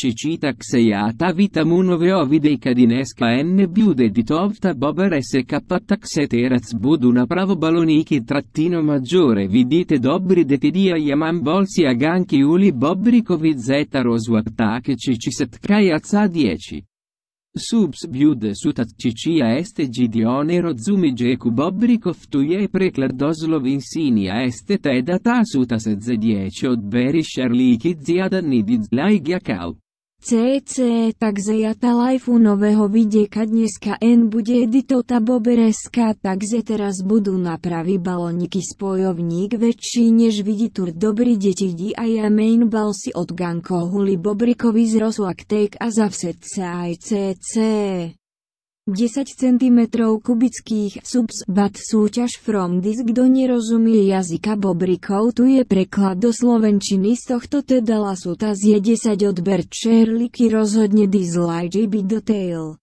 Cicita xeiata vitamuno veovideica dinesca n biude di tovta bober sk taxeterats bud una pravo baloniki trattino maggiore vidite dobri detidia yaman bolsia ganchi uli bobrikovi zeta rosuaptak cicisetkaj aza 10. Subs biud sutat cicia este gidione rozumi gecu bobrikov tuje preklardoslov insinia est teda ta sutas z10 od beri sharliki ziadanidizlai giakau. CC tak zajata lajfu nového vidieka dneska N bude editota bobereska takže teraz budú napravy balóniky spojovník väčší než vidí tur dobrý deti a ja main bal si od Ganko Huli Bobrikovi z Rosuak Take a zavset aj CC. 10 cm kubických bat súťaž From Disk kto nerozumie jazyka bobrikov tu je preklad do slovenčiny z tohto teda lasuta z je 10 odber čerliky rozhodne dislike by detail.